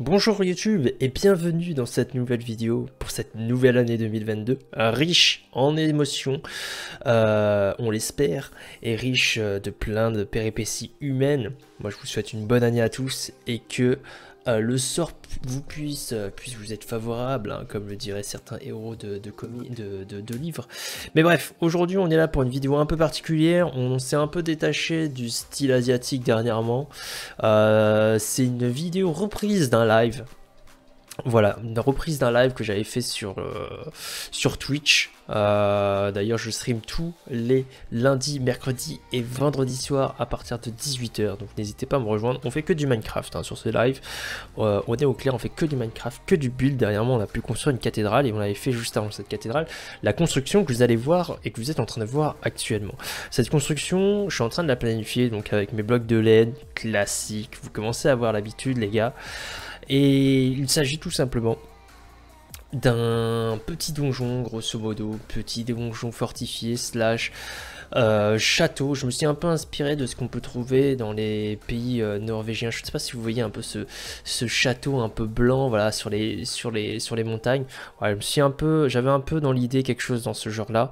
Bonjour YouTube et bienvenue dans cette nouvelle vidéo pour cette nouvelle année 2022, riche en émotions, euh, on l'espère, et riche euh, de plein de péripéties humaines. Moi je vous souhaite une bonne année à tous et que euh, le sort vous puisse, euh, puisse vous être favorable, hein, comme le diraient certains héros de, de, livres. Mais bref, aujourd'hui on est là pour une vidéo un peu particulière, on s'est un peu détaché du style asiatique dernièrement. Euh, c'est une vidéo reprise d'un live voilà, une reprise d'un live que j'avais fait sur, euh, sur Twitch. Euh, d'ailleurs, je stream tous les lundis, mercredis et vendredis soir à partir de 18h. Donc n'hésitez pas à me rejoindre. On fait que du Minecraft hein, sur ce live. Euh, on est au clair, on fait que du Minecraft, que du build. Dernièrement, on a pu construire une cathédrale et on avait fait juste avant cette cathédrale la construction que vous allez voir et que vous êtes en train de voir actuellement. Cette construction, je suis en train de la planifier donc avec mes blocs de laine classiques. Vous commencez à avoir l'habitude, les gars. Et il s'agit tout simplement d'un petit donjon, grosso modo, petit donjon fortifié, slash euh, château. Je me suis un peu inspiré de ce qu'on peut trouver dans les pays euh, norvégiens. Je ne sais pas si vous voyez un peu ce, château un peu blanc, voilà, sur les, montagnes. un peu, j'avais un peu dans l'idée quelque chose dans ce genre-là.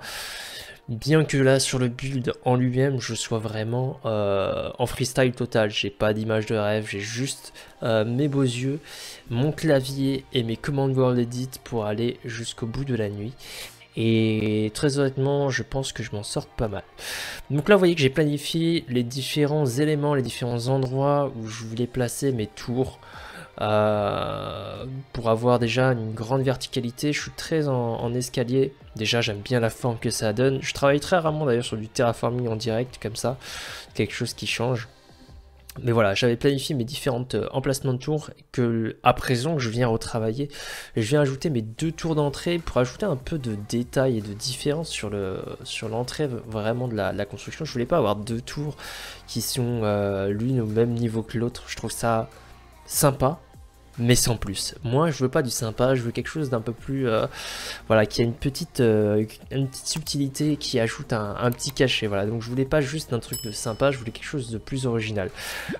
Bien que là sur le build en lui-même je sois vraiment euh, en freestyle total, j'ai pas d'image de rêve, j'ai juste euh, mes beaux yeux, mon clavier et mes commandes World Edit pour aller jusqu'au bout de la nuit. Et très honnêtement, je pense que je m'en sors pas mal. Donc là, vous voyez que j'ai planifié les différents éléments, les différents endroits où je voulais placer mes tours, euh, pour avoir déjà une grande verticalité, je suis très en, escalier. Déjà, j'aime bien la forme que ça donne. Je travaille très rarement d'ailleurs sur du terraforming en direct, comme ça, quelque chose qui change. Mais voilà, j'avais planifié mes différents euh, emplacements de tours que à présent je viens retravailler. je viens ajouter mes deux tours d'entrée pour ajouter un peu de détail et de différence sur le sur l'entrée vraiment de la, construction. Je voulais pas avoir deux tours qui sont euh, l'une au même niveau que l'autre. Je trouve ça sympa mais sans plus. Moi, je veux pas du sympa, je veux quelque chose d'un peu plus, euh, voilà, qui a une petite, euh, une petite subtilité, qui ajoute un, un, petit cachet, voilà. Donc je voulais pas juste un truc de sympa, je voulais quelque chose de plus original.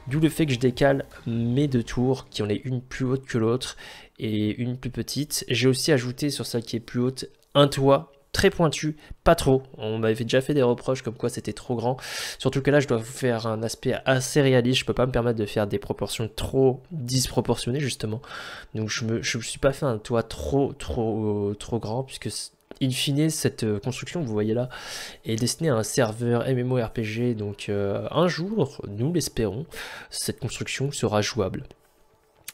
D'où le fait que je décale mes deux tours, qui en est une plus haute que l'autre et une plus petite. J'ai aussi ajouté sur celle qui est plus haute un toit très pointu, pas trop. On m'avait déjà fait des reproches comme quoi c'était trop grand. Surtout que là, je dois vous faire un aspect assez réaliste. Je peux pas me permettre de faire des proportions trop disproportionnées, justement. Donc, je me, je me suis pas fait un toit trop, trop, euh, trop grand, puisque in fine, cette euh, construction vous voyez là est destinée à un serveur MMORPG. Donc, euh, un jour, nous l'espérons, cette construction sera jouable.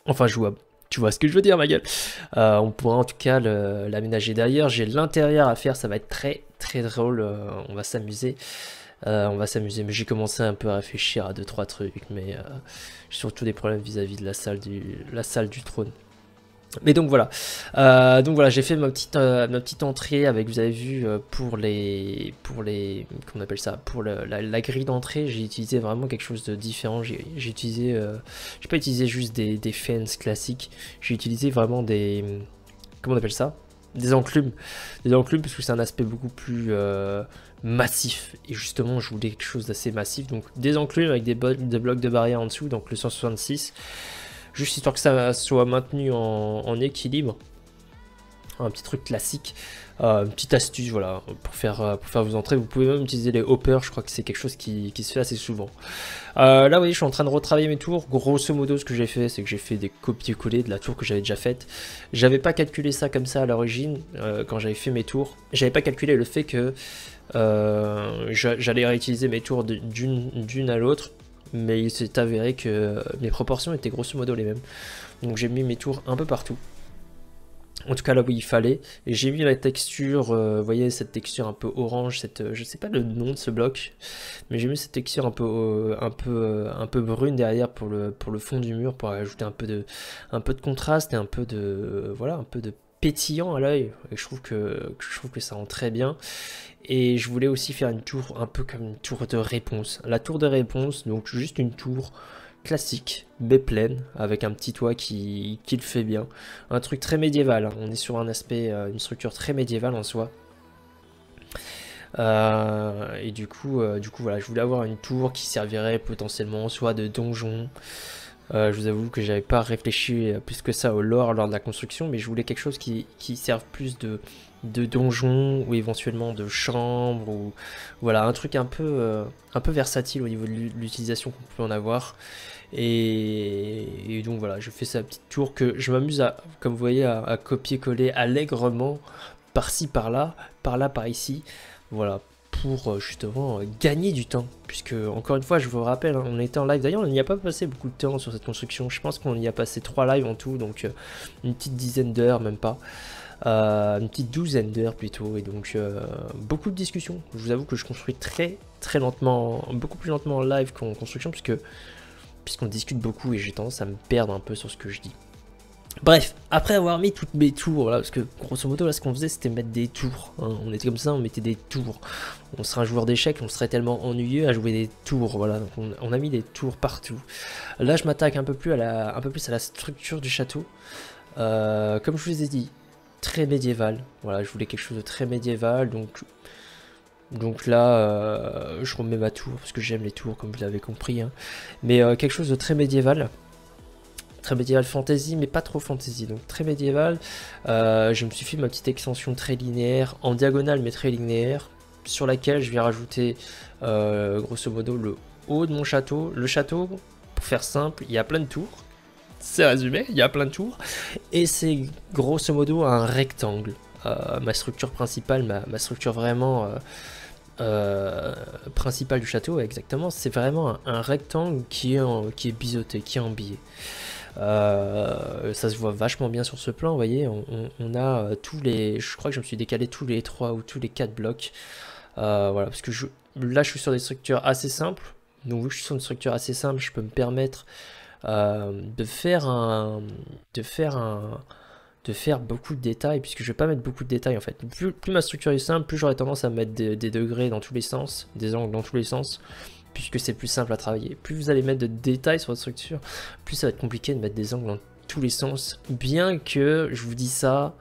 Enfin, jouable. Tu vois ce que je veux dire, ma gueule. Euh, on pourra en tout cas l'aménager derrière. J'ai l'intérieur à faire, ça va être très très drôle. Euh, on va s'amuser. Euh, on va s'amuser, mais j'ai commencé un peu à réfléchir à deux trois trucs, mais j'ai surtout des problèmes vis-à-vis -vis de la salle du la salle du trône. Mais donc voilà, euh, donc voilà, j'ai fait ma petite euh, petite entrée avec vous avez vu euh, pour les pour les comment on appelle ça pour la, grille d'entrée j'ai utilisé vraiment quelque chose de différent j'ai utilisé j'ai pas utilisé juste des, des fans classiques j'ai utilisé vraiment des comment on appelle ça des enclumes des enclumes parce que c'est un aspect beaucoup plus massif et justement je voulais quelque chose d'assez massif donc des enclumes avec des, des blocs de barrière en dessous donc le 166 juste histoire que ça soit maintenu en, équilibre. Un petit truc classique, euh, une petite astuce, voilà, pour faire, euh, pour faire vos entrées. Vous pouvez même utiliser les hoppers, je crois que c'est quelque chose qui, se fait assez souvent. Euh, là, vous voyez, je suis en train de retravailler mes tours. Grosso modo, ce que j'ai fait, c'est que j'ai fait des copier-coller de la tour que j'avais déjà faite. J'avais pas calculé ça comme ça à l'origine, quand j'avais fait mes tours. J'avais pas calculé le fait que j'allais réutiliser mes tours d'une à l'autre mais il s'est avéré que mes proportions étaient grosso modo les mêmes. Donc j'ai mis mes tours un peu partout. En tout cas là où il fallait. Et j'ai mis la texture, euh, vous voyez cette texture un peu orange, cette, ne euh, je sais pas le nom de ce bloc, mais j'ai mis cette texture un peu, euh, un peu, un peu brune derrière pour le, pour le fond du mur pour ajouter un peu de, un peu de contraste et un peu de, voilà, un peu de pétillant à l'œil. Et je trouve que, je trouve que ça rend très bien. Et je voulais aussi faire une tour un peu comme une tour de réponse. La tour de réponse, donc juste une tour classique, mais pleine, avec un petit toit qui, qui le fait bien. Un truc très médiéval, hein. on est sur un aspect, euh, une structure très médiévale en soi. Euh, et du coup, euh, du coup, voilà, je voulais avoir une tour qui servirait potentiellement soit de donjon, euh, je vous avoue que j'avais pas réfléchi plus que ça au lore lors de la construction, mais je voulais quelque chose qui, qui serve plus de, de donjon ou éventuellement de chambre ou voilà un truc un peu euh, un peu versatile au niveau de l'utilisation qu'on peut en avoir et, donc voilà je fais ça petit tour que je m'amuse à comme vous voyez à copier coller allègrement par-ci par-là par là par ici voilà pour euh, justement euh, gagner du temps. Puisque, encore une fois, je vous rappelle, hein, on était en live. D'ailleurs, on n'y a pas passé beaucoup de temps sur cette construction. Je pense qu'on y a passé trois lives en tout, donc euh, une petite dizaine d'heures, même pas. une petite douzaine d'heures plutôt. Et donc, beaucoup de discussions. Je vous avoue que je construis très, très lentement, beaucoup plus lentement en live qu'en construction, puisque puisqu'on discute beaucoup et j'ai tendance à me perdre un peu sur ce que je dis. Bref, après avoir mis toutes mes tours, là, parce que grosso modo, là, ce qu'on faisait, c'était mettre des tours. Hein. On était comme ça, on mettait des tours. On serait un joueur d'échecs, on serait tellement ennuyeux à jouer des tours. Voilà, donc on, a mis des tours partout. Là, je m'attaque un peu plus à la, un peu plus à la structure du château. Euh, comme je vous ai dit, très médiéval. Voilà, je voulais quelque chose de très médiéval, donc donc là, euh, je remets ma tour, parce que j'aime les tours, comme vous l'avez compris. Hein. Mais euh, quelque chose de très médiéval très médiéval fantasy, mais pas trop fantasy, donc très médiéval. Euh, je me suis fait ma petite extension très linéaire, en diagonale mais très linéaire, sur laquelle je viens rajouter euh, grosso modo le haut de mon château. Le château, pour faire simple, il y a plein de tours. C'est résumé, il y a plein de tours. Et c'est grosso modo un rectangle. Euh, ma structure principale, ma, structure vraiment... principale du château, exactement, c'est vraiment un, rectangle qui est, qui est biseauté, qui est en biais. Euh, ça se voit vachement bien sur ce plan, vous voyez, on, a euh, tous les, je crois que je me suis décalé tous les 3 ou tous les 4 blocs, euh, voilà, parce que là je suis sur des structures assez simples, donc vu que je suis sur une structure assez simple, je peux me permettre de faire un, de faire un, de faire beaucoup de détails, puisque je vais pas mettre beaucoup de détails en fait. Plus, ma structure est simple, plus j'aurai tendance à mettre des, degrés dans tous les sens, des angles dans tous les sens puisque c'est plus simple à travailler. Plus vous allez mettre de détails sur votre structure, plus ça va être compliqué de mettre des angles dans tous les sens, bien que je vous dis ça...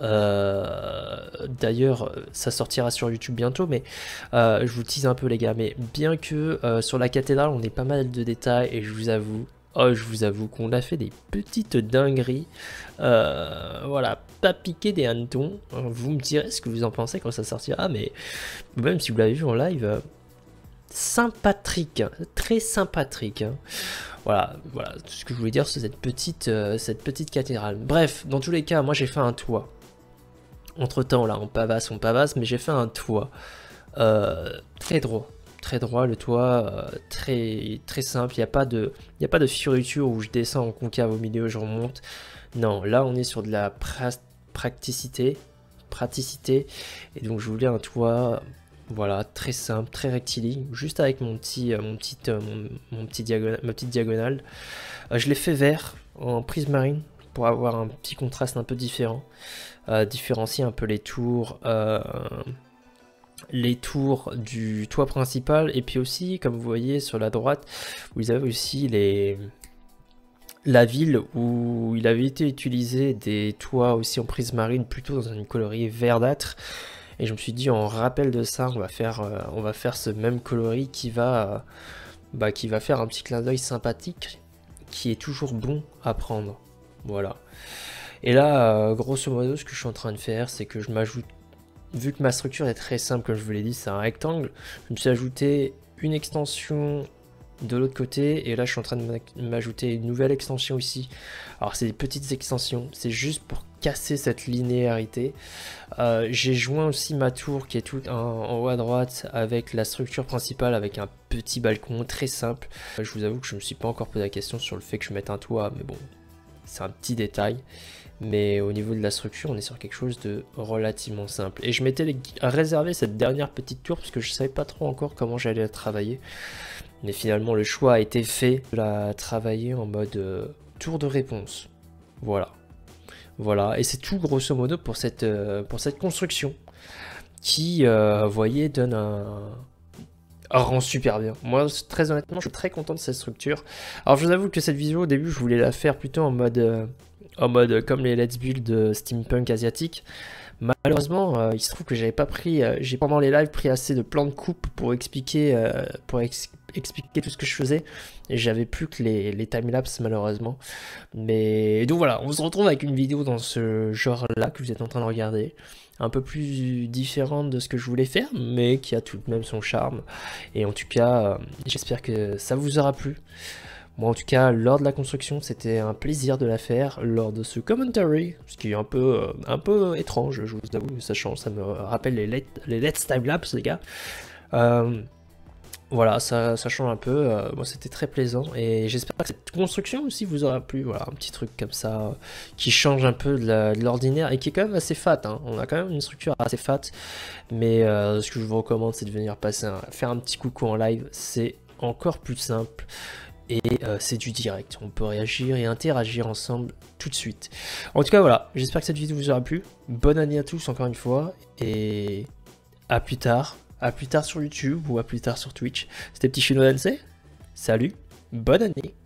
Euh, d'ailleurs, ça sortira sur YouTube bientôt, mais euh, je vous tease un peu les gars. Mais bien que euh, sur la cathédrale, on ait pas mal de détails, et je vous avoue, oh, je vous avoue qu'on a fait des petites dingueries. voilà, pas piquer des hannetons. Vous me direz ce que vous en pensez quand ça sortira, mais même si vous l'avez vu en live Saint-Patrick, très Saint-Patrick. Voilà, voilà ce que je voulais dire sur cette petite, euh, cette petite cathédrale. Bref, dans tous les cas, moi j'ai fait un toit. Entre temps, là, on pavasse, on pavasse, mais j'ai fait un toit. Euh, très droit, très droit, le toit, euh, très, très simple. Il n'y a pas de, a pas de fioriture où je descends en concave au milieu, je remonte. Non, là, on est sur de la praticité, practicité, praticité. Et donc, je voulais un toit voilà, très simple, très rectiligne, juste avec mon petit, euh, mon petit, euh, mon, ma petite diagonale. Euh, je l'ai fait vert en prise marine pour avoir un petit contraste un peu différent, différencier un peu les tours, les tours du toit principal et puis aussi, comme vous voyez sur la droite, vous avez aussi les la ville où il avait été utilisé des toits aussi en prise marine, plutôt dans une colorie verdâtre et je me suis dit, en rappel de ça, on va faire, euh, on va faire ce même coloris qui va, euh, bah, qui va faire un petit clin d'œil sympathique, qui est toujours bon à prendre. Voilà. Et là, euh, grosso modo, ce que je suis en train de faire, c'est que je m'ajoute, vu que ma structure est très simple, comme je vous l'ai dit, c'est un rectangle, je me suis ajouté une extension de l'autre côté et là je suis en train de m'ajouter une nouvelle extension ici alors c'est des petites extensions c'est juste pour casser cette linéarité. Euh, j'ai joint aussi ma tour qui est tout en, haut à droite avec la structure principale avec un petit balcon très simple. Euh, je vous avoue que je ne me suis pas encore posé la question sur le fait que je mette un toit, mais bon, c'est un petit détail. Mais au niveau de la structure, on est sur quelque chose de relativement simple. Et je m'étais réservé cette dernière petite tour parce que je ne savais pas trop encore comment j'allais la travailler. Mais finalement, le choix a été fait de la travailler en mode euh, tour de réponse. Voilà. Voilà, et c'est tout grosso modo pour cette, euh, pour cette construction qui, vous euh, voyez, donne un, rend super bien. Moi, très honnêtement, je suis très content de cette structure. Alors, je vous avoue que cette vidéo, au début, je voulais la faire plutôt en mode... Euh, en mode euh, comme les Let's Build steampunk asiatique. Malheureusement, euh, il se trouve que j'avais pas pris, euh, j'ai pendant les lives pris assez de plans de coupe pour expliquer, pour expliquer tout ce que je faisais. Et j'avais plus que les, les timelapses malheureusement. Mais donc voilà, on se retrouve avec une vidéo dans ce genre-là que vous êtes en train de regarder. Un peu plus différente de ce que je voulais faire, mais qui a tout de même son charme. Et en tout cas, j'espère que ça vous aura plu. Moi, en tout cas, lors de la construction, c'était un plaisir de la faire. Lors de ce commentary, ce qui est un peu, euh, un peu étrange, je vous avoue, sachant, ça me rappelle les, les Let's Time Lapse, les gars. Euh, voilà, ça, change un peu. Euh, moi, c'était très plaisant et j'espère que cette construction aussi vous aura plu. Voilà, un petit truc comme ça qui change un peu de l'ordinaire et qui est quand même assez fat. Hein. On a quand même une structure assez fat, mais ce que je vous recommande, c'est de venir passer faire un petit coucou en live. C'est encore plus simple et euh, c'est du direct. On peut réagir et interagir ensemble tout de suite. En tout cas, voilà, j'espère que cette vidéo vous aura plu. Bonne année à tous encore une fois et à plus tard. À plus tard sur YouTube ou à plus tard sur Twitch. C'était Petit Chino Salut, bonne année